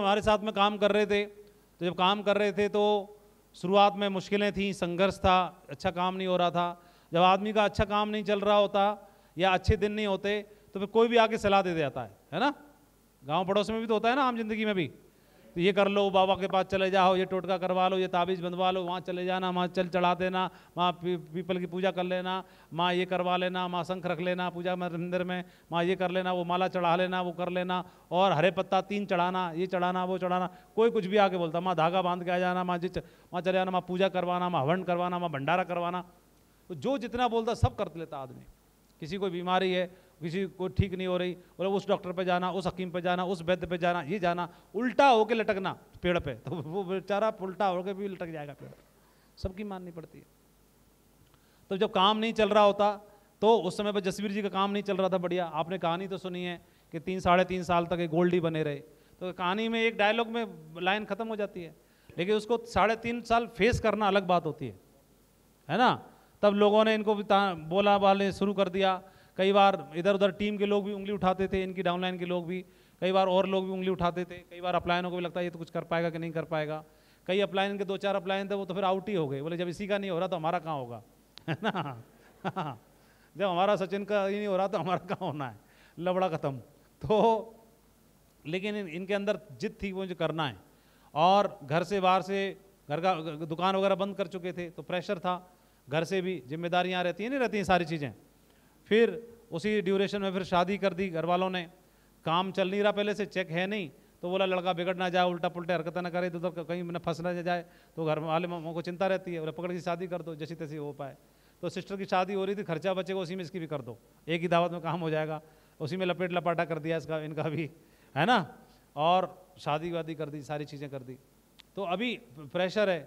हमारे साथ में काम कर रहे थे तो जब काम कर रहे थे तो शुरुआत में मुश्किलें थी संघर्ष था अच्छा काम नहीं हो रहा था जब आदमी का अच्छा काम नहीं चल रहा होता या अच्छे दिन नहीं होते तो फिर कोई भी आके सलाह दे जाता है है ना गांव पड़ोस में भी तो होता है ना आम जिंदगी में भी तो ये कर लो बाबा के पास चले जाओ ये टोटका करवा लो ये ताबीज बंधवा लो वहाँ चले जाना वहाँ चल चढ़ा देना वहाँ पीपल की पूजा कर लेना माँ ये करवा लेना माँ शंख रख लेना पूजा मंदिर में माँ ये कर लेना वो माला चढ़ा लेना वो कर लेना और हरे पत्ता तीन चढ़ाना ये चढ़ाना वो चढ़ाना कोई कुछ भी आके बोलता माँ धागा बांध के आ जाना माँ जी वहाँ चले जाना माँ पूजा करवाना माँ हवन करवाना माँ भंडारा करवाना तो जो जितना बोलता सब कर लेता आदमी किसी को बीमारी है किसी को ठीक नहीं हो रही और उस डॉक्टर पे जाना उस हकीम पे जाना उस वैद्य पे जाना ये जाना उल्टा होके लटकना पेड़ पे तो वो बेचारा उल्टा होके भी लटक जाएगा पेड़ सबकी माननी पड़ती है तो जब काम नहीं चल रहा होता तो उस समय पर जसवीर जी का काम नहीं चल रहा था बढ़िया आपने कहानी तो सुनी है कि तीन साढ़े तीन साल तक ये गोल्ड ही बने रहे तो कहानी में एक डायलॉग में लाइन ख़त्म हो जाती है लेकिन उसको साढ़े तीन साल फेस करना अलग बात होती है है ना तब लोगों ने इनको बोला बोलने शुरू कर दिया कई बार इधर उधर टीम के लोग भी उंगली उठाते थे इनकी डाउनलाइन के लोग भी कई बार और लोग भी उंगली उठाते थे कई बार अपलायनों को भी लगता है ये तो कुछ कर पाएगा कि नहीं कर पाएगा कई अपलायन के दो चार अपलायन थे वो तो फिर आउट ही हो गए बोले जब इसी का नहीं हो रहा तो हमारा कहाँ होगा है ना जब हमारा सचिन का ही नहीं हो रहा तो हमारा कहाँ होना है लबड़ा खत्म तो लेकिन इनके अंदर जिद थी वो मुझे करना है और घर से बाहर से घर का दुकान वगैरह बंद कर चुके थे तो प्रेशर था घर से भी जिम्मेदारियाँ रहती हैं नहीं रहती हैं सारी चीज़ें फिर उसी ड्यूरेशन में फिर शादी कर दी घर वालों ने काम चल नहीं रहा पहले से चेक है नहीं तो बोला लड़का बिगड़ ना जाए उल्टा पुलटे हरकत ना करे इधर तो तो कहीं मैंने फंस ना जाए तो घर वाले मामों को चिंता रहती है बोले पकड़ के शादी कर दो जैसी तैसी हो पाए तो सिस्टर की शादी हो रही थी खर्चा बचेगा उसी में इसकी भी कर दो एक ही दावत में काम हो जाएगा उसी में लपेट लपाटा कर दिया इसका इनका भी है ना और शादी वादी कर दी सारी चीज़ें कर दी तो अभी प्रेशर है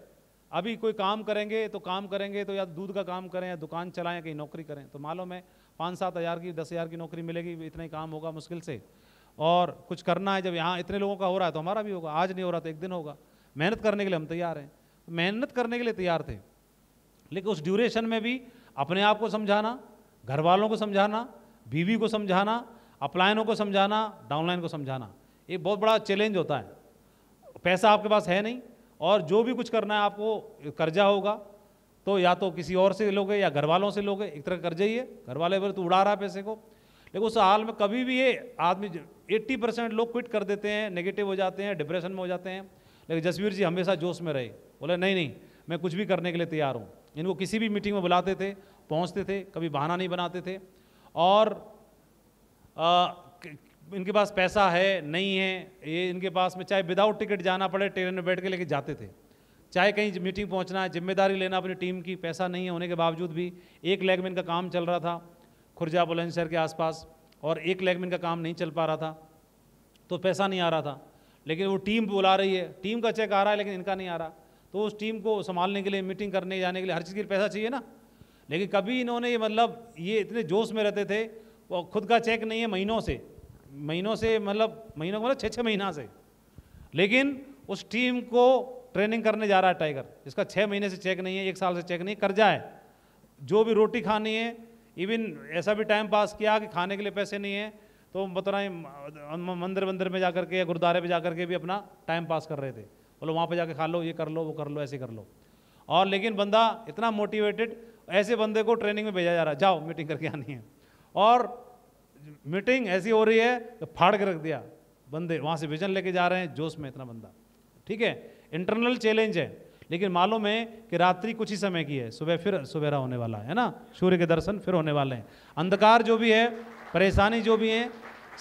अभी कोई काम करेंगे तो काम करेंगे तो या दूध का काम करें या दुकान चलाएं कहीं नौकरी करें तो मालूम है पाँच सात हज़ार की दस हज़ार की नौकरी मिलेगी इतना ही काम होगा मुश्किल से और कुछ करना है जब यहाँ इतने लोगों का हो रहा है तो हमारा भी होगा आज नहीं हो रहा तो एक दिन होगा मेहनत करने के लिए हम तैयार हैं तो मेहनत करने के लिए तैयार थे लेकिन उस ड्यूरेशन में भी अपने आप को समझाना घर वालों को समझाना बीवी को समझाना अपलाइनों को समझाना डाउनलाइन को समझाना ये बहुत बड़ा चैलेंज होता है पैसा आपके पास है नहीं और जो भी कुछ करना है आपको कर्जा होगा तो या तो किसी और से लोगे या घर वालों से लोगे एक तरह कर जाइए घर वाले बोले तो उड़ा रहा पैसे को लेकिन उस हाल में कभी भी ये आदमी 80 परसेंट लोग क्विट कर देते हैं नेगेटिव हो जाते हैं डिप्रेशन में हो जाते हैं लेकिन जसवीर जी हमेशा जोश में रहे बोले नहीं नहीं मैं कुछ भी करने के लिए तैयार हूँ इनको किसी भी मीटिंग में बुलाते थे पहुँचते थे कभी बहाना नहीं बनाते थे और आ, इनके पास पैसा है नहीं है ये इनके पास में चाहे विदाउट टिकट जाना पड़े ट्रेन में बैठ के लेके जाते थे चाहे कहीं मीटिंग पहुंचना है जिम्मेदारी लेना अपनी टीम की पैसा नहीं होने के बावजूद भी एक लेग में इनका काम चल रहा था खुर्जा बुलंदशहर के आसपास और एक लेग में इनका काम नहीं चल पा रहा था तो पैसा नहीं आ रहा था लेकिन वो टीम बुला रही है टीम का चेक आ रहा है लेकिन इनका नहीं आ रहा तो उस टीम को संभालने के लिए मीटिंग करने जाने के लिए हर चीज़ के लिए पैसा चाहिए ना लेकिन कभी इन्होंने ये मतलब ये इतने जोश में रहते थे और खुद का चेक नहीं है महीनों से महीनों से मतलब महीनों का मतलब छः छः महीना से लेकिन उस टीम को ट्रेनिंग करने जा रहा है टाइगर इसका छः महीने से चेक नहीं है एक साल से चेक नहीं कर जाए जो भी रोटी खानी है इवन ऐसा भी टाइम पास किया कि खाने के लिए पैसे नहीं है तो बताना मंदिर मंदिर में जा करके या गुरुद्वारे में जा करके भी अपना टाइम पास कर रहे थे बोलो वहाँ पे जाके खा लो ये कर लो वो कर लो ऐसे कर लो और लेकिन बंदा इतना मोटिवेटेड ऐसे बंदे को ट्रेनिंग में भेजा जा रहा है जाओ मीटिंग करके आनी है और मीटिंग ऐसी हो रही है तो फाड़ के रख दिया बंदे वहाँ से विजन लेके जा रहे हैं जोश में इतना बंदा ठीक है इंटरनल चैलेंज है लेकिन मालूम है कि रात्रि कुछ ही समय की है सुबह फिर सुबेरा होने वाला है ना सूर्य के दर्शन फिर होने वाले हैं अंधकार जो भी है परेशानी जो भी है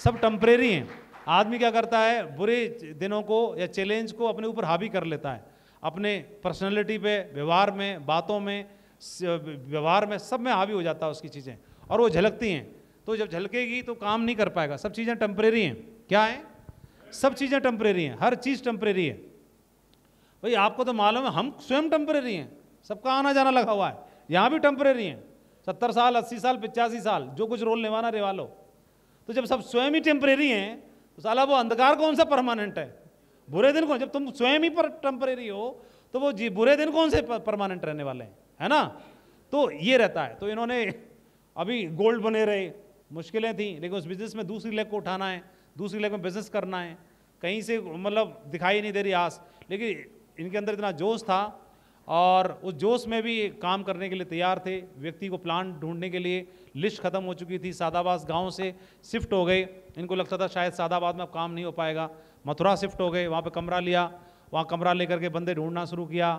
सब टम्परेरी हैं आदमी क्या करता है बुरे दिनों को या चैलेंज को अपने ऊपर हावी कर लेता है अपने पर्सनैलिटी पे व्यवहार में बातों में व्यवहार में सब में हावी हो जाता है उसकी चीज़ें और वो झलकती हैं तो जब झलकेगी तो काम नहीं कर पाएगा सब चीज़ें टम्परेरी हैं क्या है सब चीज़ें टम्परेरी हैं हर चीज़ टम्परेरी है भाई आपको तो मालूम है हम स्वयं टेम्परेरी हैं सबका आना जाना लगा हुआ है यहाँ भी टेम्परेरी हैं सत्तर साल अस्सी साल पिचासी साल जो कुछ रोल निभाना रेवा लो तो जब सब स्वयं ही टेम्परेरी हैं तो साला वो अंधकार कौन सा परमानेंट है बुरे दिन कौन जब तुम स्वयं ही पर टेम्परेरी हो तो वो जी बुरे दिन कौन से परमानेंट रहने वाले हैं है ना तो ये रहता है तो इन्होंने अभी गोल्ड बने रहे मुश्किलें थी लेकिन उस बिज़नेस में दूसरी लेग को उठाना है दूसरी लेग में बिज़नेस करना है कहीं से मतलब दिखाई नहीं दे रही आस लेकिन इनके अंदर इतना जोश था और उस जोश में भी काम करने के लिए तैयार थे व्यक्ति को प्लान ढूंढने के लिए लिस्ट ख़त्म हो चुकी थी सादाबाद गांव से शिफ्ट हो गए इनको लगता था शायद सादाबाद में अब काम नहीं हो पाएगा मथुरा शिफ्ट हो गए वहाँ पे कमरा लिया वहाँ कमरा लेकर के बंदे ढूंढना शुरू किया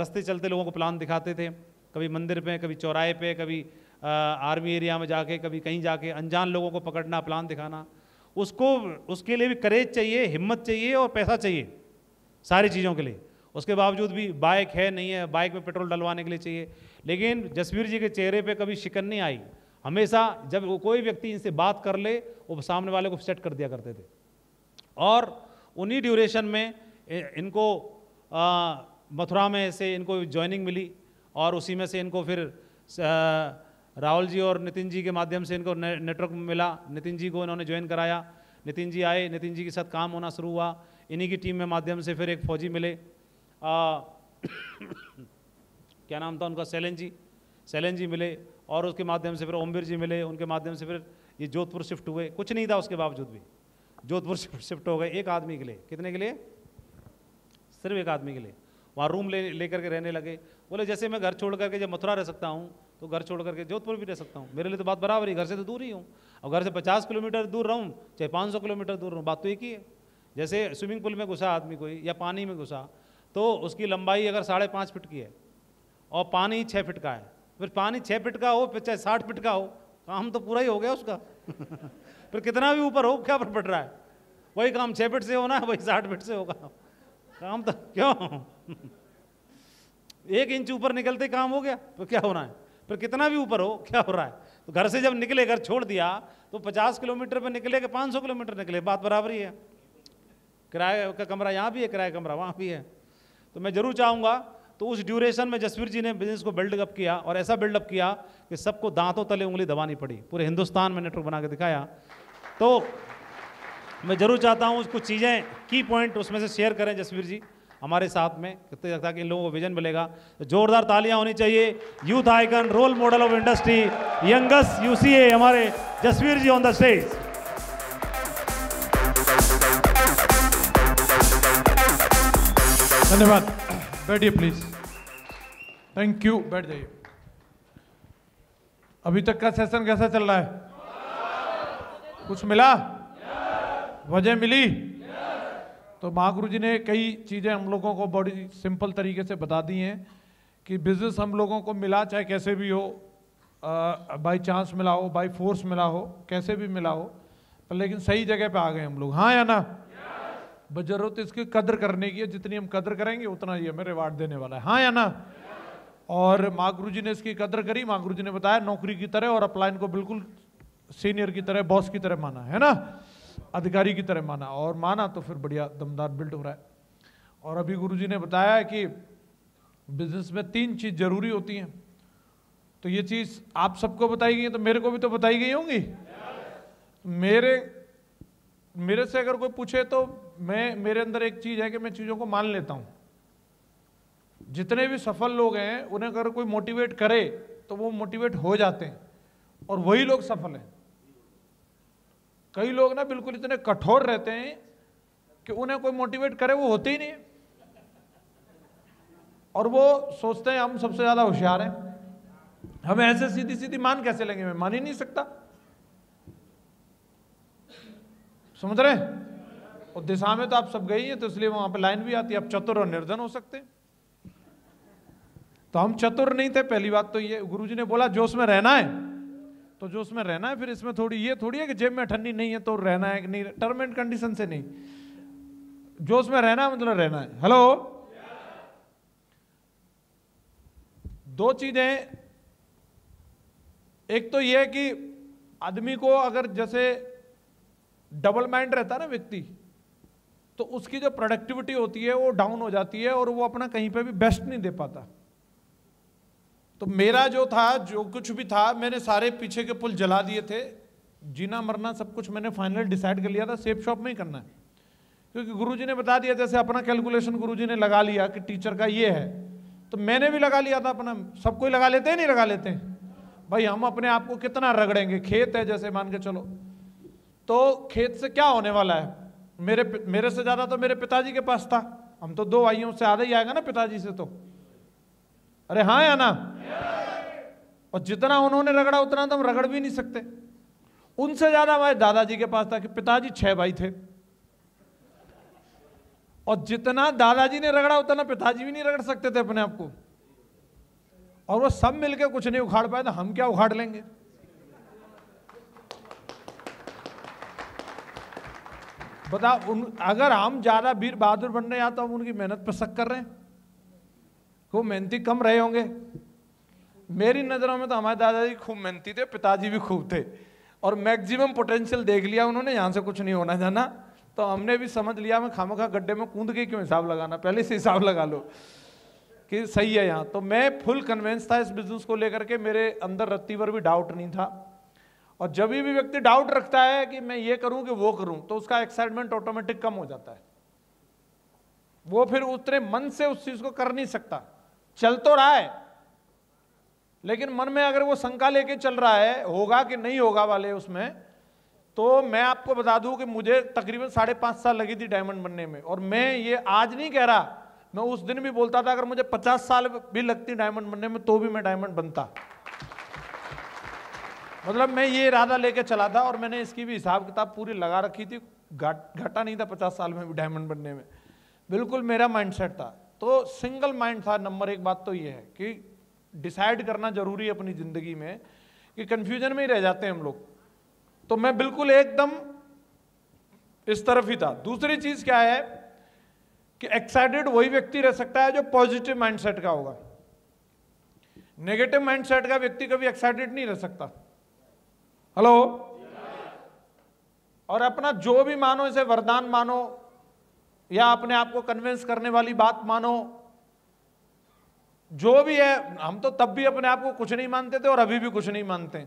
रस्ते चलते लोगों को प्लान दिखाते थे कभी मंदिर पे कभी चौराहे पे कभी आर्मी एरिया में जाके कभी कहीं जाके अनजान लोगों को पकड़ना प्लान दिखाना उसको उसके लिए भी करेज चाहिए हिम्मत चाहिए और पैसा चाहिए सारी चीज़ों के लिए उसके बावजूद भी बाइक है नहीं है बाइक में पेट्रोल डलवाने के लिए चाहिए लेकिन जसवीर जी के चेहरे पे कभी शिकन नहीं आई हमेशा जब कोई व्यक्ति इनसे बात कर ले वो सामने वाले को सेट कर दिया करते थे और उन्हीं ड्यूरेशन में इनको मथुरा में से इनको ज्वाइनिंग मिली और उसी में से इनको फिर राहुल जी और नितिन जी के माध्यम से इनको ने, नेटवर्क मिला नितिन जी को इन्होंने ज्वाइन कराया नितिन जी आए नितिन जी के साथ काम होना शुरू हुआ इन्हीं की टीम में माध्यम से फिर एक फौजी मिले आ, क्या नाम था उनका सैलन जी सैलन जी मिले और उसके माध्यम से फिर ओमवीर जी मिले उनके माध्यम से फिर ये जोधपुर शिफ्ट हुए कुछ नहीं था उसके बावजूद भी जोधपुर शिफ्ट हो गए एक आदमी के लिए कितने के लिए सिर्फ एक आदमी के लिए वहाँ रूम ले लेकर के रहने लगे बोले जैसे मैं घर छोड़ करके जब मथुरा रह सकता हूँ तो घर छोड़ करके जोधपुर भी रह सकता हूँ मेरे लिए तो बात बराबर ही घर से तो दूर ही हूँ और घर से पचास किलोमीटर दूर रहूँ चाहे पाँच किलोमीटर दूर रहूँ बात तो एक ही है जैसे स्विमिंग पूल में घुसा आदमी कोई या पानी में घुसा तो उसकी लंबाई अगर साढ़े पाँच फिट की है और पानी छः फिट का है फिर पानी छः फिट का हो फिर चाहे साठ फिट का हो काम तो पूरा ही हो गया उसका फिर कितना भी ऊपर हो क्या पर पड़ रहा है वही काम छः फिट से होना है वही साठ फिट से होगा काम तो क्यों एक इंच ऊपर निकलते काम हो गया तो क्या होना है फिर कितना भी ऊपर हो क्या हो रहा है तो घर से जब निकले घर छोड़ दिया तो 50 किलोमीटर पर निकले कि 500 किलोमीटर निकले बात बराबर ही है किराए का कमरा यहाँ भी है किराए कमरा वहाँ भी है तो मैं ज़रूर चाहूँगा तो उस ड्यूरेशन में जसवीर जी ने बिजनेस को बिल्डअप किया और ऐसा बिल्डअप किया कि सबको दांतों तले उंगली दबानी पड़ी पूरे हिंदुस्तान में नेटवर्क बना के दिखाया तो मैं ज़रूर चाहता हूँ कुछ चीज़ें की पॉइंट उसमें से शेयर करें जसवीर जी हमारे साथ में कितने ताकि इन लोगों को विजन मिलेगा तो जोरदार तालियां होनी चाहिए youth icon role model of industry youngest UCA हमारे Jasveer ji on the stage धन्यवाद बैठिए प्लीज थैंक यू बैठ जाइए अभी तक का सेशन कैसा चल रहा है कुछ मिला वजह मिली तो महागुरु जी ने कई चीज़ें हम लोगों को बड़ी सिंपल तरीके से बता दी हैं कि बिज़नेस हम लोगों को मिला चाहे कैसे भी हो बाय चांस मिला हो बाय फोर्स मिला हो कैसे भी मिला हो पर लेकिन सही जगह पे आ गए हम लोग हाँ या ना बस जरूरत इसकी कदर करने की है जितनी हम कदर करेंगे उतना ही हमें रिवार्ड देने वाला है हाँ या ना और माँ गुरु जी ने इसकी कदर करी माँ गुरु जी ने बताया नौकरी की तरह और अपलाइन को बिल्कुल सीनियर की तरह बॉस की तरह माना है ना अधिकारी की तरह माना और माना तो फिर बढ़िया दमदार बिल्ड हो रहा है और अभी गुरु जी ने बताया कि बिजनेस में तीन चीज़ जरूरी होती हैं तो ये चीज़ आप सबको बताई गई है तो मेरे को भी तो बताई गई होंगी मेरे मेरे से अगर कोई पूछे तो मैं मेरे अंदर एक चीज़ है कि मैं चीज़ों को मान लेता हूँ जितने भी सफल लोग हैं उन्हें अगर कोई मोटिवेट करे तो वो मोटिवेट हो जाते हैं और वही लोग सफल हैं कई लोग ना बिल्कुल इतने कठोर रहते हैं कि उन्हें कोई मोटिवेट करे वो होते ही नहीं और वो सोचते हैं हम सबसे ज़्यादा होशियार हैं हम ऐसे सीधी सीधी मान कैसे लेंगे मैं मान ही नहीं सकता समझ रहे हैं और दिशा में तो आप सब गई हैं तो इसलिए वहां पर लाइन भी आती है आप चतुर और निर्धन हो सकते हैं तो हम चतुर नहीं थे पहली बात तो ये गुरुजी ने बोला जोश में रहना है तो जोश में रहना है फिर इसमें थोड़ी ये थोड़ी है कि जेब में ठंडी नहीं है तो रहना है कि नहीं टर्म एंड कंडीशन से नहीं जोश में रहना है मतलब रहना है हेलो दो चीजें एक तो यह कि आदमी को अगर जैसे डबल माइंड रहता है ना व्यक्ति तो उसकी जो प्रोडक्टिविटी होती है वो डाउन हो जाती है और वो अपना कहीं पे भी बेस्ट नहीं दे पाता तो मेरा जो था जो कुछ भी था मैंने सारे पीछे के पुल जला दिए थे जीना मरना सब कुछ मैंने फाइनल डिसाइड कर लिया था सेफ शॉप में ही करना है क्योंकि गुरुजी ने बता दिया जैसे अपना कैलकुलेशन गुरुजी ने लगा लिया कि टीचर का ये है तो मैंने भी लगा लिया था अपना सब कोई लगा लेते हैं नहीं लगा लेते हैं भाई हम अपने आप को कितना रगड़ेंगे खेत है जैसे मान के चलो तो खेत से क्या होने वाला है मेरे मेरे से ज़्यादा तो मेरे पिताजी के पास था हम तो दो भाइयों से आधा ही आएगा ना पिताजी से तो अरे हाँ या ना और जितना उन्होंने रगड़ा उतना तो हम रगड़ भी नहीं सकते उनसे ज़्यादा हमारे दादाजी के पास था कि पिताजी छः भाई थे और जितना दादाजी ने रगड़ा उतना पिताजी भी नहीं रगड़ सकते थे अपने आप को और वो सब मिलके कुछ नहीं उखाड़ पाए तो हम क्या उखाड़ लेंगे बता उन अगर हम ज़्यादा वीर बहादुर बन रहे हैं तो हम उनकी मेहनत पर शक कर रहे हैं खूब मेहनती कम रहे होंगे मेरी नज़रों में तो हमारे दादाजी खूब मेहनती थे पिताजी भी खूब थे और मैक्सिमम पोटेंशियल देख लिया उन्होंने यहाँ से कुछ नहीं होना जाना तो हमने भी समझ लिया मैं खामो खा गड्ढे में कूद के क्यों हिसाब लगाना पहले से हिसाब लगा लो कि सही है यहाँ तो मैं फुल कन्वेंस था इस बिजनेस को लेकर के मेरे अंदर रत्ती पर भी डाउट नहीं था और जब भी व्यक्ति डाउट रखता है कि मैं ये करूं कि वो करूं तो उसका एक्साइटमेंट ऑटोमेटिक कम हो जाता है वो फिर उतने मन से उस चीज को कर नहीं सकता चल तो रहा है लेकिन मन में अगर वो शंका लेके चल रहा है होगा कि नहीं होगा वाले उसमें तो मैं आपको बता दूं कि मुझे तकरीबन साढ़े पांच साल लगी थी डायमंड बनने में और मैं ये आज नहीं कह रहा मैं उस दिन भी बोलता था अगर मुझे पचास साल भी लगती डायमंड बनने में तो भी मैं डायमंड बनता मतलब मैं ये इरादा लेके चला था और मैंने इसकी भी हिसाब किताब पूरी लगा रखी थी घाटा नहीं था पचास साल में भी डायमंड बनने में बिल्कुल मेरा माइंडसेट था तो सिंगल माइंड था नंबर एक बात तो ये है कि डिसाइड करना जरूरी है अपनी ज़िंदगी में कि कन्फ्यूजन में ही रह जाते हैं हम लोग तो मैं बिल्कुल एकदम इस तरफ ही था दूसरी चीज़ क्या है कि एक्साइटेड वही व्यक्ति रह सकता है जो पॉजिटिव माइंडसेट का होगा नेगेटिव माइंडसेट का व्यक्ति कभी एक्साइटेड नहीं रह सकता हेलो और अपना जो भी मानो इसे वरदान मानो या अपने आप को कन्विंस करने वाली बात मानो जो भी है हम तो तब भी अपने आप को कुछ नहीं मानते थे और अभी भी कुछ नहीं मानते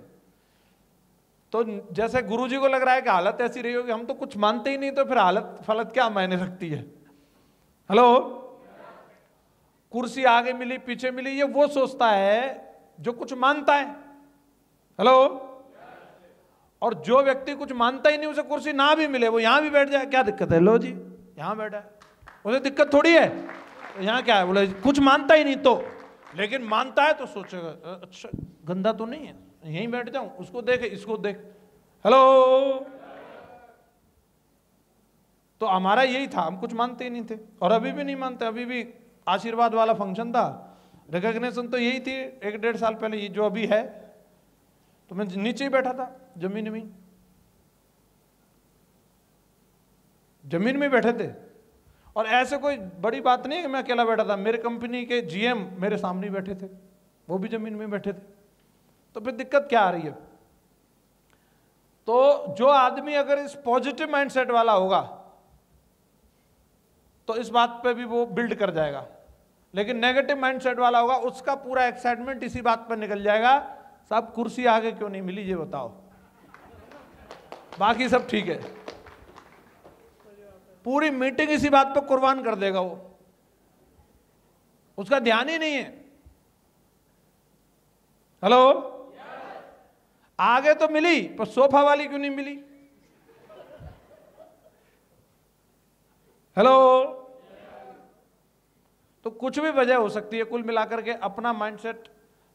तो जैसे गुरु जी को लग रहा है कि हालत ऐसी रही होगी हम तो कुछ मानते ही नहीं तो फिर हालत फलत क्या मायने रखती है हेलो कुर्सी आगे मिली पीछे मिली ये वो सोचता है जो कुछ मानता है हेलो और जो व्यक्ति कुछ मानता ही नहीं उसे कुर्सी ना भी मिले वो यहाँ भी बैठ जाए क्या दिक्कत है लो जी यहाँ बैठा है उसे दिक्कत थोड़ी है यहाँ क्या है बोले कुछ मानता ही नहीं तो लेकिन मानता है तो सोचेगा अच्छा गंदा तो नहीं है यहीं बैठ जाऊं उसको देख इसको देख हेलो तो हमारा यही था हम कुछ मानते ही नहीं थे और अभी भी नहीं मानते अभी भी आशीर्वाद वाला फंक्शन था रिकग्नेशन तो यही थी एक डेढ़ साल पहले ये जो अभी है तो मैं नीचे ही बैठा था जमीन में जमीन में बैठे थे और ऐसे कोई बड़ी बात नहीं है मैं अकेला बैठा था मेरे कंपनी के जीएम मेरे सामने बैठे थे वो भी जमीन में बैठे थे तो फिर दिक्कत क्या आ रही है तो जो आदमी अगर इस पॉजिटिव माइंडसेट वाला होगा तो इस बात पे भी वो बिल्ड कर जाएगा लेकिन नेगेटिव माइंडसेट वाला होगा उसका पूरा एक्साइटमेंट इसी बात पर निकल जाएगा साहब कुर्सी आगे क्यों नहीं मिली ये बताओ बाकी सब ठीक है पूरी मीटिंग इसी बात पर कुर्बान कर देगा वो उसका ध्यान ही नहीं है हेलो आगे तो मिली पर सोफा वाली क्यों नहीं मिली हेलो तो कुछ भी वजह हो सकती है कुल मिलाकर के अपना माइंडसेट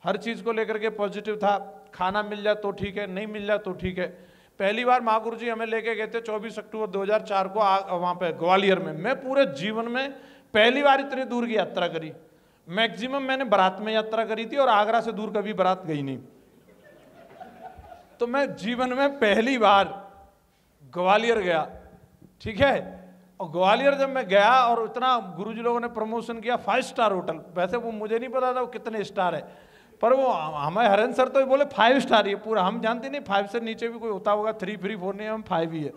हर चीज को लेकर के पॉजिटिव था खाना मिल जाए तो ठीक है नहीं मिल जाए तो ठीक है पहली बार गुरु जी हमें लेके गए थे 24 अक्टूबर 2004 को वहाँ पे ग्वालियर में मैं पूरे जीवन में पहली बार इतनी दूर की यात्रा करी मैक्सिमम मैंने बारात में यात्रा करी थी और आगरा से दूर कभी बारात गई नहीं तो मैं जीवन में पहली बार ग्वालियर गया ठीक है और ग्वालियर जब मैं गया और इतना गुरुजी लोगों ने प्रमोशन किया फाइव स्टार होटल वैसे वो मुझे नहीं पता था वो कितने स्टार है पर वो हमारे हरन सर तो बोले फाइव स्टार ही है पूरा हम जानते नहीं फाइव से नीचे भी कोई होता होगा थ्री फ्री फोर नहीं हम फाइव ही है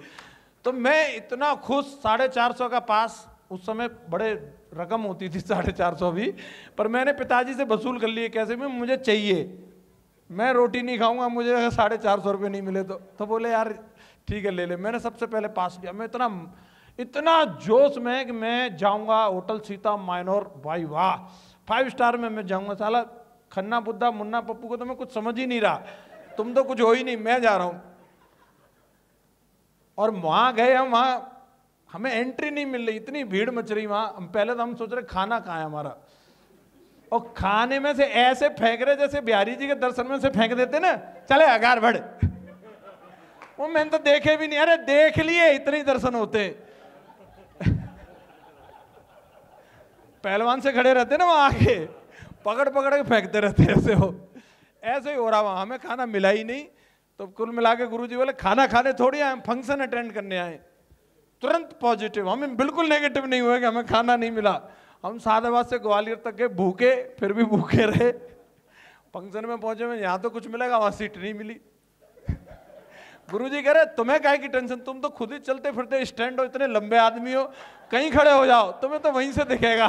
तो मैं इतना खुश साढ़े चार सौ का पास उस समय बड़े रकम होती थी साढ़े चार सौ भी पर मैंने पिताजी से वसूल कर लिए कैसे भी मुझे चाहिए मैं रोटी नहीं खाऊंगा मुझे साढ़े चार सौ रुपये नहीं मिले तो तो बोले यार ठीक है ले ले मैंने सबसे पहले पास किया मैं इतना इतना जोश में कि मैं जाऊंगा होटल सीता माइनोर भाई वाह फाइव स्टार में मैं जाऊंगा साला खन्ना बुद्धा मुन्ना पप्पू को तो मैं कुछ समझ ही नहीं रहा तुम तो कुछ हो ही नहीं मैं जा रहा हूं और वहां गए हम वहां हमें एंट्री नहीं मिल रही इतनी भीड़ मच रही वहां हम पहले तो हम सोच रहे खाना कहाँ है हमारा और खाने में से ऐसे फेंक रहे जैसे बिहारी जी के दर्शन में से फेंक देते ना चले अगार बढ़ वो मैंने तो देखे भी नहीं अरे देख लिए इतने दर्शन होते पहलवान से खड़े रहते ना वहां आके पकड़ पकड़ के फेंकते रहते ऐसे हो ऐसे ही हो रहा वहाँ हमें खाना मिला ही नहीं तो कुल मिला के गुरु जी बोले खाना खाने थोड़ी आए हम फंक्शन अटेंड करने आए तुरंत पॉजिटिव हमें बिल्कुल नेगेटिव नहीं हुए कि हमें खाना नहीं मिला हम सादाबाद से ग्वालियर तक गए भूखे फिर भी भूखे रहे फंक्शन में पहुंचे में यहाँ तो कुछ मिलेगा वहाँ सीट नहीं मिली गुरु जी कह रहे तुम्हें काहे की टेंशन तुम तो खुद ही चलते फिरते स्टैंड हो इतने लंबे आदमी हो कहीं खड़े हो जाओ तुम्हें तो वहीं से दिखेगा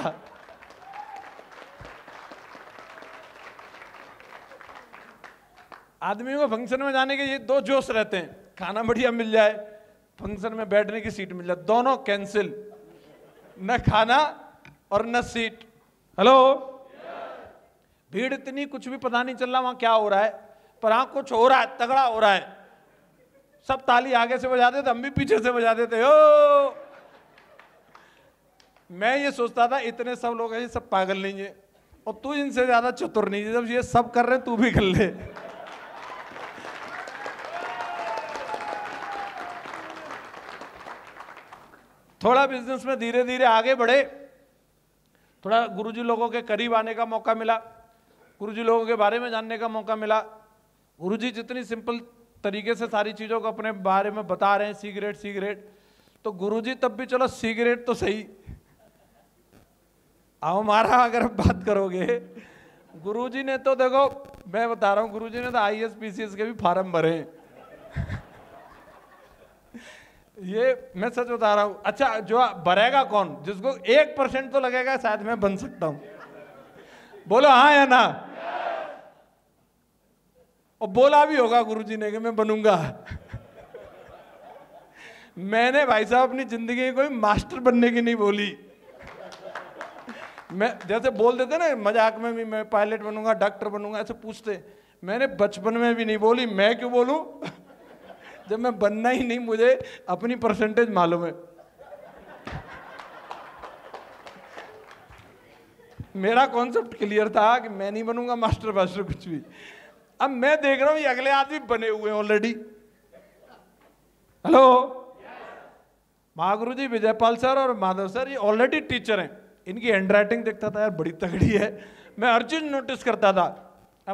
आदमी को फंक्शन में जाने के ये दो जोश रहते हैं खाना बढ़िया मिल जाए फंक्शन में बैठने की सीट मिल जाए दोनों कैंसिल न खाना और न सीट हेलो भीड़ इतनी कुछ भी पता नहीं चल रहा वहां क्या हो रहा है पर हाँ कुछ हो रहा है तगड़ा हो रहा है सब ताली आगे से बजा देते हम भी पीछे से बजा देते हो मैं ये सोचता था इतने सब लोग हैं ये सब पागल नहीं है और तू इनसे ज्यादा चतुर नहीं है जब ये सब कर रहे तू भी कर ले थोड़ा बिजनेस में धीरे धीरे आगे बढ़े थोड़ा गुरुजी लोगों के करीब आने का मौका मिला गुरुजी लोगों के बारे में जानने का मौका मिला गुरुजी जितनी सिंपल तरीके से सारी चीज़ों को अपने बारे में बता रहे हैं सिगरेट सिगरेट तो गुरुजी तब भी चलो सिगरेट तो सही आओ मारा अगर बात करोगे गुरुजी ने तो देखो मैं बता रहा हूँ गुरु ने तो आई एस के भी फार्म भरे हैं ये मैं सच बता रहा हूं अच्छा जो बरेगा कौन जिसको एक परसेंट तो लगेगा शायद मैं बन सकता हूं बोलो हाँ या ना और बोला भी होगा गुरुजी ने कि मैं बनूंगा मैंने भाई साहब अपनी जिंदगी कोई मास्टर बनने की नहीं बोली मैं जैसे बोल देते ना मजाक में भी मैं पायलट बनूंगा डॉक्टर बनूंगा ऐसे पूछते मैंने बचपन में भी नहीं बोली मैं क्यों बोलू जब मैं बनना ही नहीं मुझे अपनी परसेंटेज मालूम है मेरा कॉन्सेप्ट क्लियर था कि मैं नहीं बनूंगा मास्टर मास्टर कुछ भी अब मैं देख रहा हूं ये अगले आदमी बने हुए हैं already hello Mahaguru ji Vijaypal sir और माधव सर ये ऑलरेडी टीचर हैं इनकी हैंडराइटिंग देखता था यार बड़ी तगड़ी है मैं हर चीज नोटिस करता था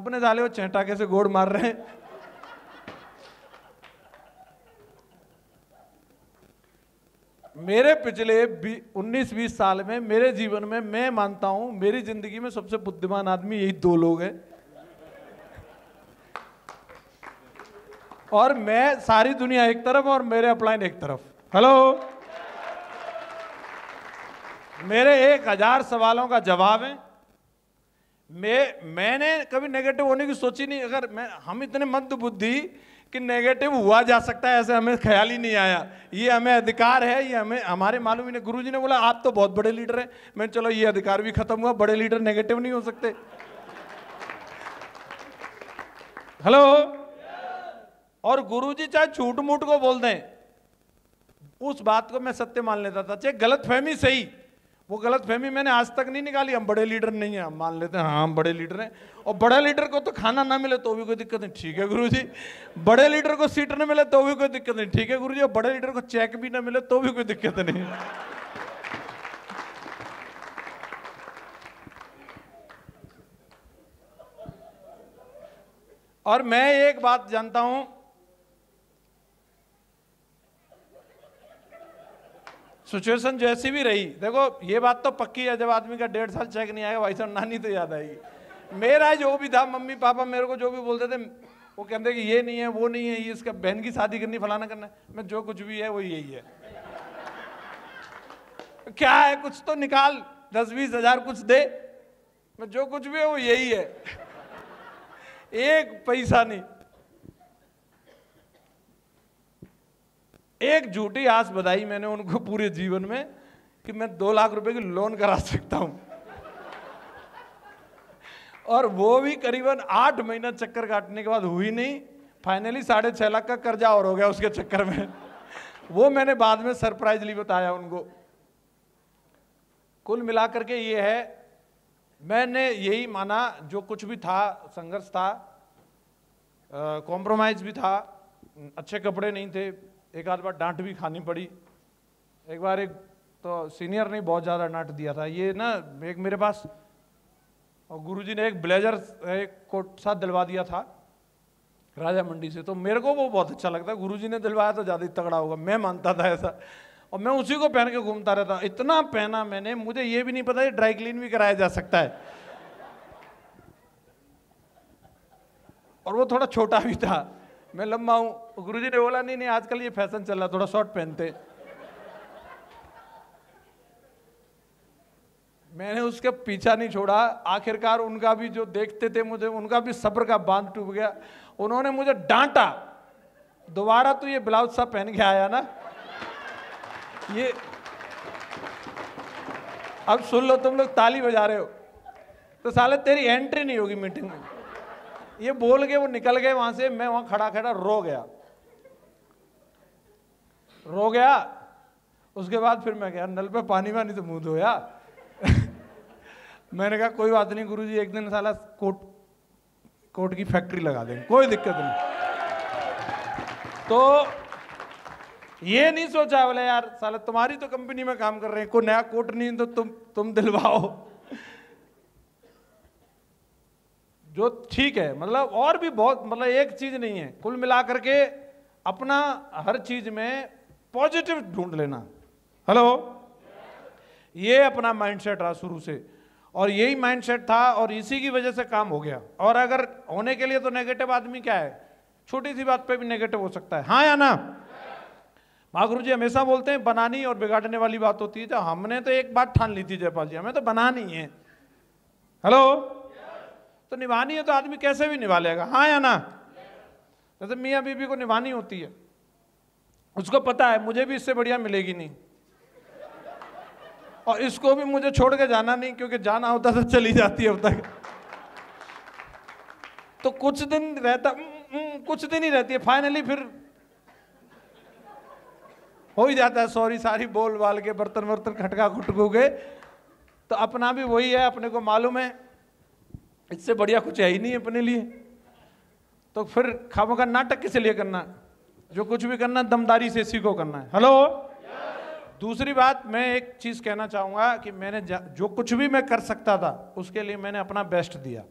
अपने जाले वो चेंटा कैसे गोड़ मार रहे हैं मेरे पिछले 19-20 साल में मेरे जीवन में मैं मानता हूं मेरी जिंदगी में सबसे बुद्धिमान आदमी यही दो लोग हैं और मैं सारी दुनिया एक तरफ और मेरे अपलाइन एक तरफ हेलो मेरे एक हजार सवालों का जवाब है मैं मैंने कभी नेगेटिव होने की सोची नहीं अगर मैं हम इतने मंद बुद्धि कि नेगेटिव हुआ जा सकता है ऐसे हमें ख्याल ही नहीं आया ये हमें अधिकार है ये हमें हमारे मालूम ही नहीं गुरु ने बोला आप तो बहुत बड़े लीडर हैं मैंने चलो ये अधिकार भी खत्म हुआ बड़े लीडर नेगेटिव नहीं हो सकते हेलो और गुरुजी चाहे झूठ मूठ को बोल दें उस बात को मैं सत्य मान लेता था चाहे गलत फहमी सही वो गलत फहमी मैंने आज तक नहीं निकाली हम बड़े लीडर नहीं हैं हम मान लेते हैं हाँ हम बड़े लीडर हैं और बड़े लीडर को तो खाना ना मिले तो भी कोई दिक्कत नहीं ठीक है गुरु जी बड़े लीडर को सीट ना मिले तो भी कोई दिक्कत नहीं ठीक है गुरु जी और बड़े लीडर को चेक भी ना मिले तो भी कोई दिक्कत नहीं और मैं एक बात जानता हूं सिचुएशन जैसी भी रही देखो ये बात तो पक्की है जब आदमी का डेढ़ साल चेक नहीं आएगा भाई साहब नानी तो याद आएगी मेरा जो भी था मम्मी पापा मेरे को जो भी बोलते थे वो कहते कि ये नहीं है वो नहीं है ये इसका बहन की शादी करनी फलाना करना मैं जो कुछ भी है वो यही है क्या है कुछ तो निकाल दस बीस हजार कुछ दे मैं जो कुछ भी है वो यही है एक पैसा नहीं एक झूठी आस बताई मैंने उनको पूरे जीवन में कि मैं दो लाख रुपए की लोन करा सकता हूं और वो भी करीबन आठ महीना चक्कर काटने के बाद हुई नहीं फाइनली साढ़े छह लाख का कर्जा और हो गया उसके चक्कर में वो मैंने बाद में सरप्राइजली बताया उनको कुल मिलाकर के ये है मैंने यही माना जो कुछ भी था संघर्ष था कॉम्प्रोमाइज़ भी था अच्छे कपड़े नहीं थे एक आध बार डांट भी खानी पड़ी एक बार एक तो सीनियर ने बहुत ज़्यादा डांट दिया था ये ना एक मेरे पास और गुरुजी ने एक ब्लेजर एक कोट साथ दिलवा दिया था राजा मंडी से तो मेरे को वो बहुत अच्छा लगता है गुरुजी ने दिलवाया तो ज़्यादा ही तगड़ा होगा मैं मानता था ऐसा और मैं उसी को पहन के घूमता रहता इतना पहना मैंने मुझे ये भी नहीं पता ये ड्राई क्लीन भी कराया जा सकता है और वो थोड़ा छोटा भी था मैं लंबा हूँ जी ने बोला नहीं नहीं आजकल ये फैशन चल रहा थोड़ा शॉर्ट पहनते मैंने उसका पीछा नहीं छोड़ा आखिरकार उनका भी जो देखते थे मुझे उनका भी सब्र का बांध टूट गया उन्होंने मुझे डांटा दोबारा तो ये ब्लाउज सा पहन के आया ना ये अब सुन लो तुम लोग ताली बजा रहे हो तो साले तेरी एंट्री नहीं होगी मीटिंग में ये बोल के वो निकल गए वहां से मैं वहां खड़ा खड़ा रो गया रो गया उसके बाद फिर मैं गया नल पे पानी वानी तो मुँह धोया मैंने कहा कोई बात नहीं गुरु जी एक दिन साला कोट कोट की फैक्ट्री लगा देंगे कोई दिक्कत नहीं तो ये नहीं सोचा बोले यार साला तुम्हारी तो कंपनी में काम कर रहे हैं कोई नया कोट नहीं तो तुम तुम दिलवाओ जो ठीक है मतलब और भी बहुत मतलब एक चीज नहीं है कुल मिलाकर के अपना हर चीज में पॉजिटिव ढूंढ लेना हेलो ये अपना माइंडसेट रहा शुरू से और यही माइंडसेट था और इसी की वजह से काम हो गया और अगर होने के लिए तो नेगेटिव आदमी क्या है छोटी सी बात पे भी नेगेटिव हो सकता है हाँ या ना महागुरु जी हमेशा बोलते हैं बनानी और बिगाड़ने वाली बात होती है तो हमने तो एक बात ठान ली थी जयपाल जी हमें तो बनानी है हेलो तो निभानी है तो आदमी कैसे भी निभा लेगा हाँ या ना जैसे मियाँ बीबी को निभानी होती है उसको पता है मुझे भी इससे बढ़िया मिलेगी नहीं और इसको भी मुझे छोड़ के जाना नहीं क्योंकि जाना होता तो चली जाती है अब तक तो कुछ दिन रहता कुछ दिन ही रहती है फाइनली फिर हो ही जाता है सॉरी सारी बोल बाल के बर्तन वर्तन खटका खुटकू के तो अपना भी वही है अपने को मालूम है इससे बढ़िया कुछ है ही नहीं अपने लिए तो फिर खामों का नाटक किसे लिए करना जो कुछ भी करना दमदारी से इसी को करना है हेलो दूसरी बात मैं एक चीज़ कहना चाहूंगा कि मैंने जो कुछ भी मैं कर सकता था उसके लिए मैंने अपना बेस्ट दिया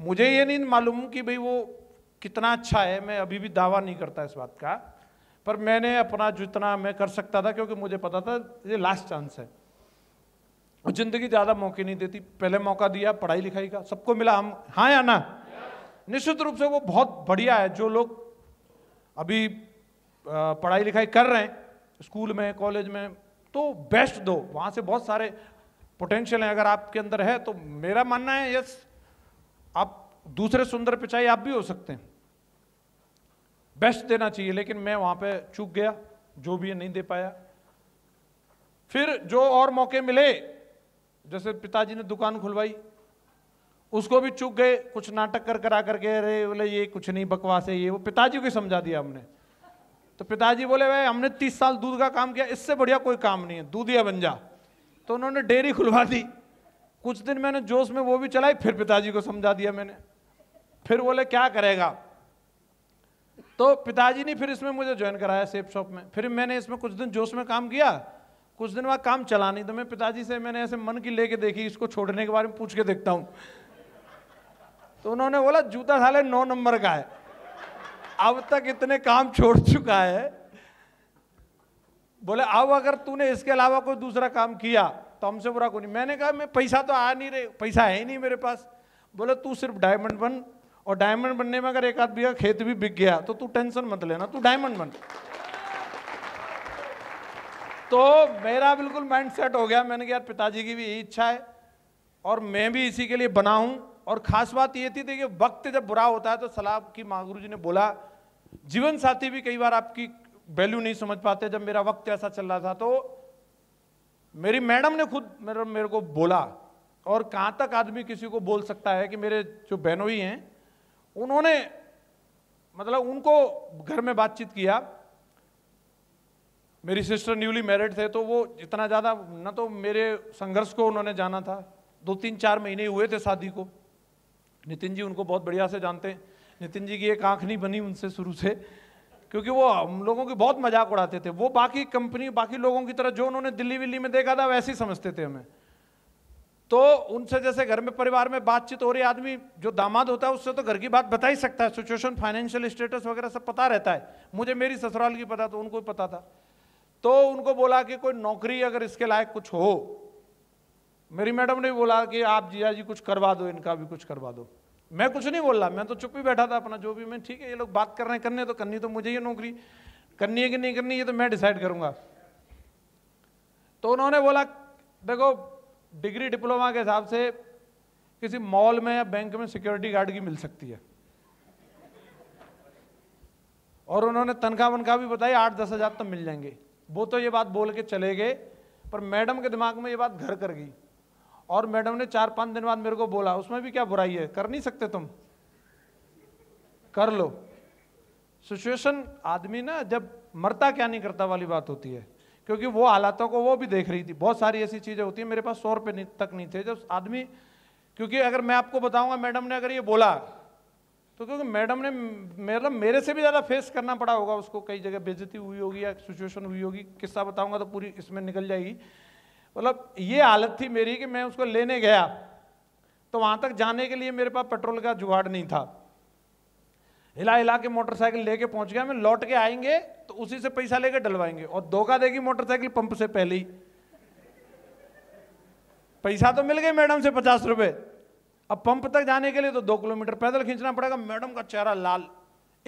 मुझे ये नहीं मालूम कि भाई वो कितना अच्छा है मैं अभी भी दावा नहीं करता इस बात का पर मैंने अपना जितना मैं कर सकता था क्योंकि मुझे पता था ये लास्ट चांस है ज़िंदगी ज़्यादा मौके नहीं देती पहले मौका दिया पढ़ाई लिखाई का सबको मिला हम हाँ या ना निश्चित रूप से वो बहुत बढ़िया है जो लोग अभी पढ़ाई लिखाई कर रहे हैं स्कूल में कॉलेज में तो बेस्ट दो वहाँ से बहुत सारे पोटेंशियल हैं अगर आपके अंदर है तो मेरा मानना है यस आप दूसरे सुंदर पिचाई आप भी हो सकते हैं बेस्ट देना चाहिए लेकिन मैं वहाँ पे चूक गया जो भी नहीं दे पाया फिर जो और मौके मिले जैसे पिताजी ने दुकान खुलवाई उसको भी चूक गए कुछ नाटक कर करा करके अरे बोले ये कुछ नहीं बकवास है ये वो पिताजी को समझा दिया हमने तो पिताजी बोले भाई हमने तीस साल दूध का काम किया इससे बढ़िया कोई काम नहीं है दूधिया बन जा तो उन्होंने डेयरी खुलवा दी कुछ दिन मैंने जोश में वो भी चलाई फिर पिताजी को समझा दिया मैंने फिर बोले क्या करेगा तो पिताजी ने फिर इसमें मुझे ज्वाइन कराया सेफ शॉप में फिर मैंने इसमें कुछ दिन जोश में काम किया कुछ दिन बाद काम चला नहीं तो मैं पिताजी से मैंने ऐसे मन की लेके देखी इसको छोड़ने के बारे में पूछ के देखता हूँ तो उन्होंने बोला जूता साले नौ नंबर का है अब तक इतने काम छोड़ चुका है बोले अब अगर तूने इसके अलावा कोई दूसरा काम किया तो हमसे बुरा कोई नहीं मैंने कहा मैं पैसा तो आ नहीं रहे पैसा है ही नहीं मेरे पास बोले तू सिर्फ डायमंड बन और डायमंड बनने में अगर एक आध बीघा खेत भी बिक गया तो तू टेंशन मत लेना तू डायमंड बन तो मेरा बिल्कुल माइंड सेट हो गया मैंने कहा यार पिताजी की भी यही इच्छा है और मैं भी इसी के लिए बना हूं और ख़ास बात ये थी कि वक्त जब बुरा होता है तो सलाब की माँ गुरु जी ने बोला जीवन साथी भी कई बार आपकी वैल्यू नहीं समझ पाते जब मेरा वक्त ऐसा चल रहा था तो मेरी मैडम ने खुद मेरे मेरे को बोला और कहाँ तक आदमी किसी को बोल सकता है कि मेरे जो बहनोई हैं उन्होंने मतलब उनको घर में बातचीत किया मेरी सिस्टर न्यूली मैरिड थे तो वो इतना ज़्यादा ना तो मेरे संघर्ष को उन्होंने जाना था दो तीन चार महीने हुए थे शादी को नितिन जी उनको बहुत बढ़िया से जानते हैं नितिन जी की एक आंख नहीं बनी उनसे शुरू से क्योंकि वो हम लोगों की बहुत मजाक उड़ाते थे वो बाकी कंपनी बाकी लोगों की तरह जो उन्होंने दिल्ली विल्ली में देखा था वैसे ही समझते थे हमें तो उनसे जैसे घर में परिवार में बातचीत हो रही आदमी जो दामाद होता है उससे तो घर की बात बता ही सकता है सिचुएशन फाइनेंशियल स्टेटस वगैरह सब पता रहता है मुझे मेरी ससुराल की पता तो उनको ही पता था तो उनको बोला कि कोई नौकरी अगर इसके लायक कुछ हो मेरी मैडम ने बोला कि आप जिया जी कुछ करवा दो इनका भी कुछ करवा दो मैं कुछ नहीं बोल रहा मैं तो चुप ही बैठा था अपना जो भी मैं ठीक है ये लोग बात कर रहे हैं करने तो करनी तो मुझे ही नौकरी करनी है कि नहीं करनी ये तो मैं डिसाइड करूंगा तो उन्होंने बोला देखो डिग्री डिप्लोमा के हिसाब से किसी मॉल में या बैंक में सिक्योरिटी गार्ड की मिल सकती है और उन्होंने तनख्वाह वनखा भी बताई आठ दस हज़ार तो मिल जाएंगे वो तो ये बात बोल के चले गए पर मैडम के दिमाग में ये बात घर कर गई और मैडम ने चार पांच दिन बाद मेरे को बोला उसमें भी क्या बुराई है कर नहीं सकते तुम कर लो सिचुएशन आदमी ना जब मरता क्या नहीं करता वाली बात होती है क्योंकि वो हालातों को वो भी देख रही थी बहुत सारी ऐसी चीज़ें होती है मेरे पास सौ रुपये तक नहीं थे जब आदमी क्योंकि अगर मैं आपको बताऊंगा मैडम ने अगर ये बोला तो क्योंकि मैडम ने मेरा मतलब मेरे से भी ज़्यादा फेस करना पड़ा होगा उसको कई जगह बेजती हुई होगी या सिचुएशन हुई होगी किस्सा बताऊंगा तो पूरी इसमें निकल जाएगी मतलब ये हालत थी मेरी कि मैं उसको लेने गया तो वहाँ तक जाने के लिए मेरे पास पेट्रोल का जुगाड़ नहीं था हिला हिला के मोटरसाइकिल लेके पहुंच गया मैं लौट के आएंगे तो उसी से पैसा लेके डलवाएंगे और धोखा देगी मोटरसाइकिल पंप से पहले ही पैसा तो मिल गया मैडम से पचास रुपए अब पंप तक जाने के लिए तो दो किलोमीटर पैदल खींचना पड़ेगा मैडम का चेहरा लाल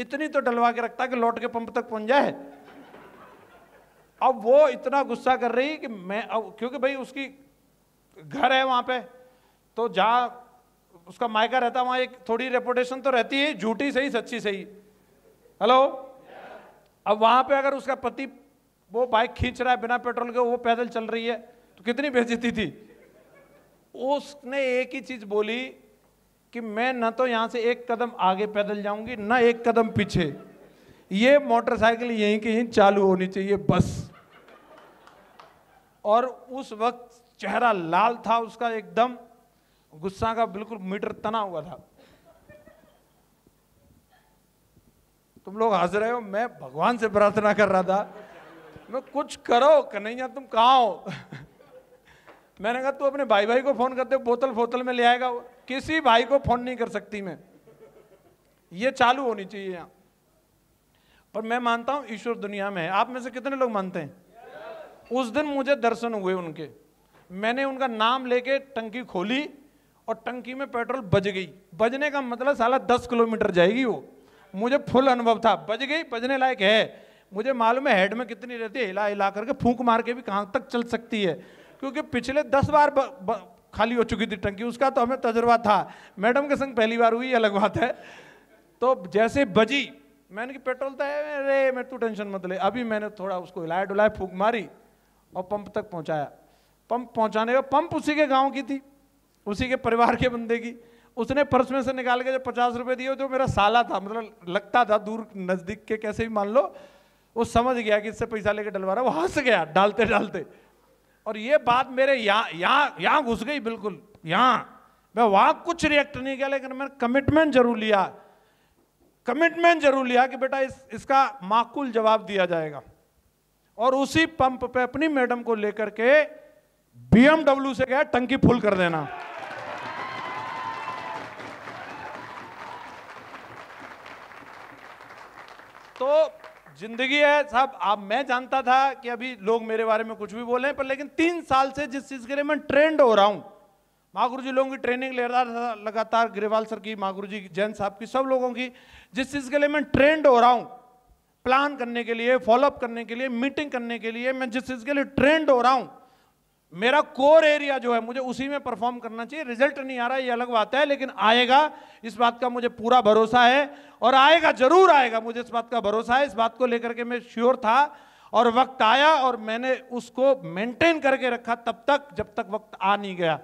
इतनी तो डलवा के रखता कि लौट के पंप तक पहुंच जाए अब वो इतना गुस्सा कर रही कि मैं अब क्योंकि भाई उसकी घर है वहां पे तो जहां उसका मायका रहता वहां एक थोड़ी रेपुटेशन तो रहती है झूठी सही सच्ची सही हेलो अब वहां पे अगर उसका पति वो बाइक खींच रहा है बिना पेट्रोल के वो पैदल चल रही है तो कितनी बेचती थी उसने एक ही चीज़ बोली कि मैं न तो यहां से एक कदम आगे पैदल जाऊंगी ना एक कदम पीछे ये मोटरसाइकिल यहीं की यहीं चालू होनी चाहिए बस और उस वक्त चेहरा लाल था उसका एकदम गुस्सा का बिल्कुल मीटर तना हुआ था तुम लोग हंस रहे हो मैं भगवान से प्रार्थना कर रहा था मैं कुछ करो कन्हैया तुम कहाँ हो मैंने कहा तू अपने भाई भाई को फोन करते हो बोतल बोतल में ले आएगा किसी भाई को फोन नहीं कर सकती मैं ये चालू होनी चाहिए यहाँ पर मैं मानता हूं ईश्वर दुनिया में है आप में से कितने लोग मानते हैं उस दिन मुझे दर्शन हुए उनके मैंने उनका नाम लेके टंकी खोली और टंकी में पेट्रोल बज गई बजने का मतलब साला दस किलोमीटर जाएगी वो मुझे फुल अनुभव था बज गई बजने लायक है मुझे मालूम है हेड में कितनी रहती है हिला हिला करके फूंक मार के भी कहाँ तक चल सकती है क्योंकि पिछले दस बार ब, ब, खाली हो चुकी थी टंकी उसका तो हमें तजुर्बा था मैडम के संग पहली बार हुई अलग बात है तो जैसे बजी मैंने कि पेट्रोल तो है अरे मैं तू टेंशन मत ले अभी मैंने थोड़ा उसको हिलाया डुलाया फूक मारी और पंप तक पहुंचाया पंप पहुंचाने का पंप उसी के गांव की थी उसी के परिवार के बंदे की उसने पर्स में से निकाल के जब पचास रुपए दिए जो मेरा साला था मतलब लगता था दूर नज़दीक के कैसे भी मान लो वो समझ गया कि इससे पैसा लेके डलवा रहा वो हंस गया डालते डालते और ये बात मेरे यहाँ यहाँ यहाँ घुस गई बिल्कुल यहाँ मैं वहाँ कुछ रिएक्ट नहीं किया लेकिन मैंने कमिटमेंट जरूर लिया कमिटमेंट जरूर लिया कि बेटा इस इसका माकूल जवाब दिया जाएगा और उसी पंप पे अपनी मैडम को लेकर के बीएमडब्ल्यू से गया टंकी फुल कर देना तो जिंदगी है साहब आप मैं जानता था कि अभी लोग मेरे बारे में कुछ भी बोले पर लेकिन तीन साल से जिस चीज के लिए मैं ट्रेंड हो रहा हूं महागुरु जी लोगों की ट्रेनिंग ले रहा था लगातार ग्रेवाल सर की महागुरु जी जैन साहब की सब लोगों की जिस चीज के लिए मैं ट्रेंड हो रहा हूं प्लान करने के लिए फॉलोअप करने के लिए मीटिंग करने के लिए मैं जिस चीज़ के लिए ट्रेंड हो रहा हूं मेरा कोर एरिया जो है मुझे उसी में परफॉर्म करना चाहिए रिजल्ट नहीं आ रहा ये अलग बात है लेकिन आएगा इस बात का मुझे पूरा भरोसा है और आएगा जरूर आएगा मुझे इस बात का भरोसा है इस बात को लेकर के मैं श्योर था और वक्त आया और मैंने उसको मेंटेन करके रखा तब तक जब तक वक्त आ नहीं गया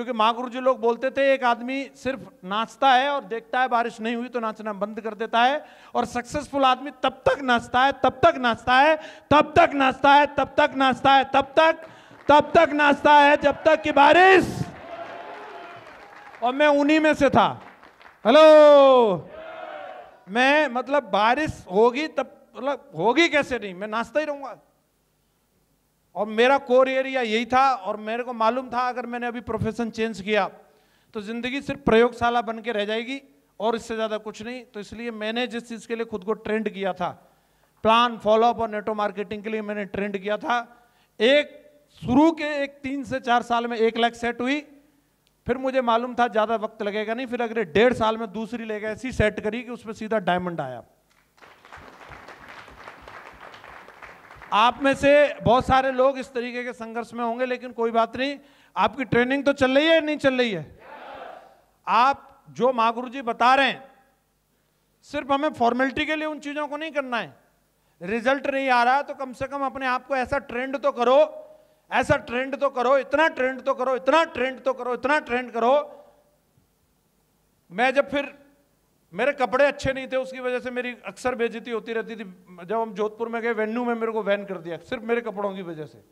क्योंकि महागुरु जी लोग बोलते थे एक आदमी सिर्फ नाचता है और देखता है बारिश नहीं हुई तो नाचना बंद कर देता है और सक्सेसफुल आदमी तब तक नाचता है तब तक नाचता है तब तक नाचता है तब तक नाचता है तब तक तब तक नाचता है जब तक कि बारिश और मैं उन्हीं में से था हेलो मैं मतलब बारिश होगी तब मतलब होगी कैसे नहीं मैं नाचता ही रहूंगा और मेरा कोर एरिया यही था और मेरे को मालूम था अगर मैंने अभी प्रोफेशन चेंज किया तो ज़िंदगी सिर्फ प्रयोगशाला बन के रह जाएगी और इससे ज़्यादा कुछ नहीं तो इसलिए मैंने जिस चीज़ के लिए खुद को ट्रेंड किया था प्लान फॉलोअप और नेटो मार्केटिंग के लिए मैंने ट्रेंड किया था एक शुरू के एक तीन से चार साल में एक लाख सेट हुई फिर मुझे मालूम था ज़्यादा वक्त लगेगा नहीं फिर अगले डेढ़ साल में दूसरी लेगा ऐसी सेट करी कि उसमें सीधा डायमंड आया आप में से बहुत सारे लोग इस तरीके के संघर्ष में होंगे लेकिन कोई बात नहीं आपकी ट्रेनिंग तो चल रही है नहीं चल रही है आप जो माँ गुरु जी बता रहे हैं सिर्फ हमें फॉर्मेलिटी के लिए उन चीज़ों को नहीं करना है रिजल्ट नहीं आ रहा तो कम से कम अपने आप को ऐसा ट्रेंड तो करो ऐसा ट्रेंड तो करो इतना ट्रेंड तो करो इतना ट्रेंड तो करो इतना ट्रेंड करो मैं जब फिर मेरे कपड़े अच्छे नहीं थे उसकी वजह से मेरी अक्सर बेजती होती रहती थी जब हम जोधपुर में गए वेन्यू में मेरे को वैन कर दिया सिर्फ मेरे कपड़ों की वजह से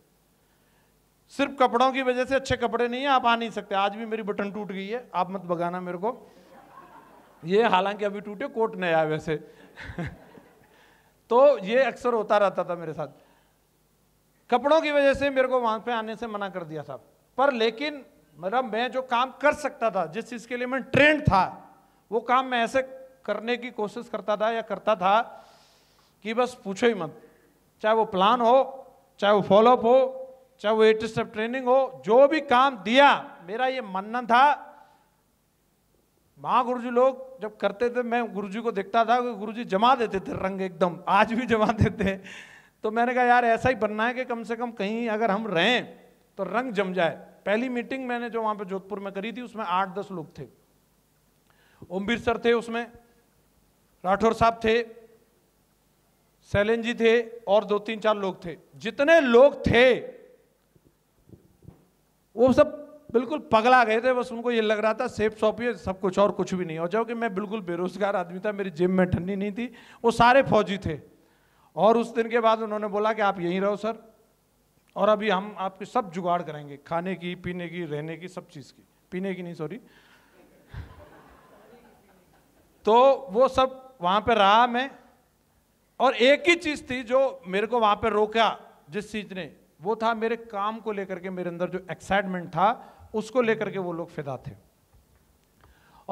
सिर्फ कपड़ों की वजह से अच्छे कपड़े नहीं है आप आ नहीं सकते आज भी मेरी बटन टूट गई है आप मत भगाना मेरे को ये हालांकि अभी टूटे कोट नया है वैसे तो ये अक्सर होता रहता था मेरे साथ कपड़ों की वजह से मेरे को वहां पे आने से मना कर दिया था पर लेकिन मतलब मैं जो काम कर सकता था जिस चीज़ के लिए मैं ट्रेंड था वो काम मैं ऐसे करने की कोशिश करता था या करता था कि बस पूछो ही मत चाहे वो प्लान हो चाहे वो फॉलोअप हो चाहे वो एट स्टेप ट्रेनिंग हो जो भी काम दिया मेरा ये मानना था माँ गुरुजी लोग जब करते थे मैं गुरुजी को देखता था कि गुरुजी जमा देते थे रंग एकदम आज भी जमा देते हैं तो मैंने कहा यार ऐसा ही बनना है कि कम से कम कहीं अगर हम रहें तो रंग जम जाए पहली मीटिंग मैंने जो वहाँ पर जोधपुर में करी थी उसमें आठ दस लोग थे ओमबीर सर थे उसमें राठौर साहब थे सैलन जी थे और दो तीन चार लोग थे जितने लोग थे वो सब बिल्कुल पगला गए थे बस उनको ये लग रहा था सेफ शॉप सब कुछ और कुछ भी नहीं और जबकि मैं बिल्कुल बेरोजगार आदमी था मेरी जेब में ठंडी नहीं थी वो सारे फौजी थे और उस दिन के बाद उन्होंने बोला कि आप यहीं रहो सर और अभी हम आपके सब जुगाड़ करेंगे खाने की पीने की रहने की सब चीज़ की पीने की नहीं सॉरी तो वो सब वहाँ पे रहा मैं और एक ही चीज़ थी जो मेरे को वहाँ पे रोका जिस चीज़ ने वो था मेरे काम को लेकर के मेरे अंदर जो एक्साइटमेंट था उसको लेकर के वो लोग फिदा थे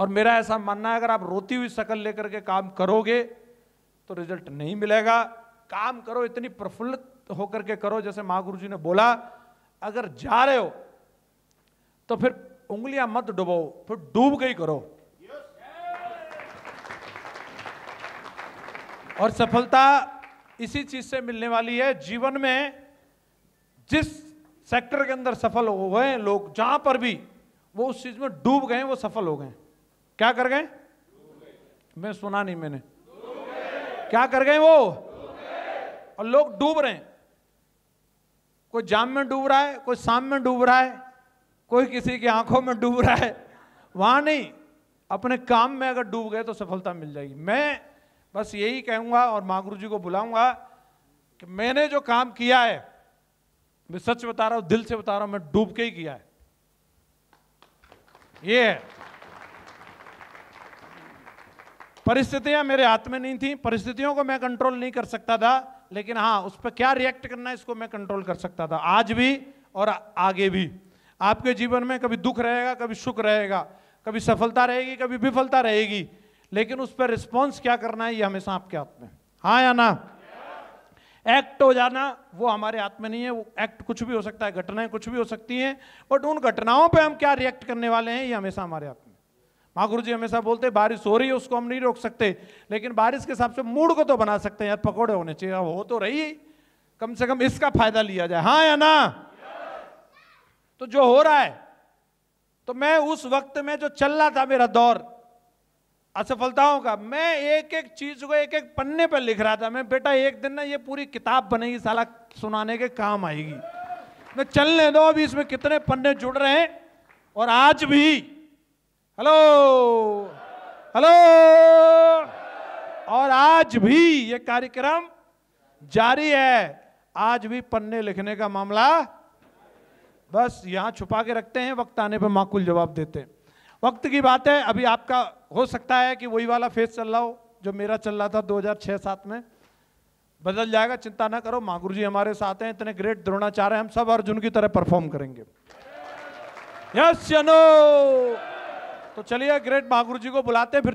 और मेरा ऐसा मानना है अगर आप रोती हुई शक्ल लेकर के काम करोगे तो रिजल्ट नहीं मिलेगा काम करो इतनी प्रफुल्लित होकर के करो जैसे महागुरु जी ने बोला अगर जा रहे हो तो फिर उंगलियां मत डुबो फिर डूब गई करो और सफलता इसी चीज़ से मिलने वाली है जीवन में जिस सेक्टर के अंदर सफल हो गए लोग जहां पर भी वो उस चीज़ में डूब गए वो सफल हो गए क्या कर गए मैं सुना नहीं मैंने क्या कर गए वो और लोग डूब रहे हैं कोई जाम में डूब रहा है कोई शाम में डूब रहा है कोई किसी की आंखों में डूब रहा है वहां नहीं अपने काम में अगर डूब गए तो सफलता मिल जाएगी मैं बस यही कहूंगा और महागुरु जी को बुलाऊंगा कि मैंने जो काम किया है मैं सच बता रहा हूं दिल से बता रहा हूं मैं डूब के ही किया है ये है परिस्थितियां मेरे हाथ में नहीं थी परिस्थितियों को मैं कंट्रोल नहीं कर सकता था लेकिन हाँ उस पर क्या रिएक्ट करना है इसको मैं कंट्रोल कर सकता था आज भी और आगे भी आपके जीवन में कभी दुख रहेगा कभी सुख रहेगा कभी सफलता रहेगी कभी विफलता रहेगी लेकिन उस पर रिस्पॉन्स क्या करना है ये हमेशा आपके हाथ में हाँ या ना एक्ट हो जाना वो हमारे हाथ में नहीं है वो एक्ट कुछ भी हो सकता है घटनाएं कुछ भी हो सकती हैं बट उन घटनाओं पे हम क्या रिएक्ट करने वाले हैं ये हमेशा हमारे हाथ में महागुरु जी हमेशा बोलते बारिश हो रही है उसको हम नहीं रोक सकते लेकिन बारिश के हिसाब से मूड को तो बना सकते हैं यार पकौड़े होने चाहिए हो तो रही कम से कम इसका फायदा लिया जाए हाँ या ना तो जो हो रहा है तो मैं उस वक्त में जो चल रहा था मेरा दौर असफलताओं का मैं एक एक चीज को एक एक पन्ने पर लिख रहा था मैं बेटा एक दिन ना ये पूरी किताब बनेगी साला सुनाने के काम आएगी मैं चलने दो अभी इसमें कितने पन्ने जुड़ रहे हैं और आज भी हेलो हेलो और आज भी ये कार्यक्रम जारी है आज भी पन्ने लिखने का मामला बस यहां छुपा के रखते हैं वक्त आने पर माकूल जवाब देते हैं वक्त की बात है अभी आपका हो सकता है कि वही वाला फेस चल रहा हो जो मेरा चल रहा था 2006-7 में बदल जाएगा चिंता ना करो महागुरु जी हमारे साथ हैं इतने ग्रेट द्रोणाचार्य हम सब अर्जुन की तरह परफॉर्म करेंगे यस चनो तो चलिए ग्रेट महागुरु जी को बुलाते फिर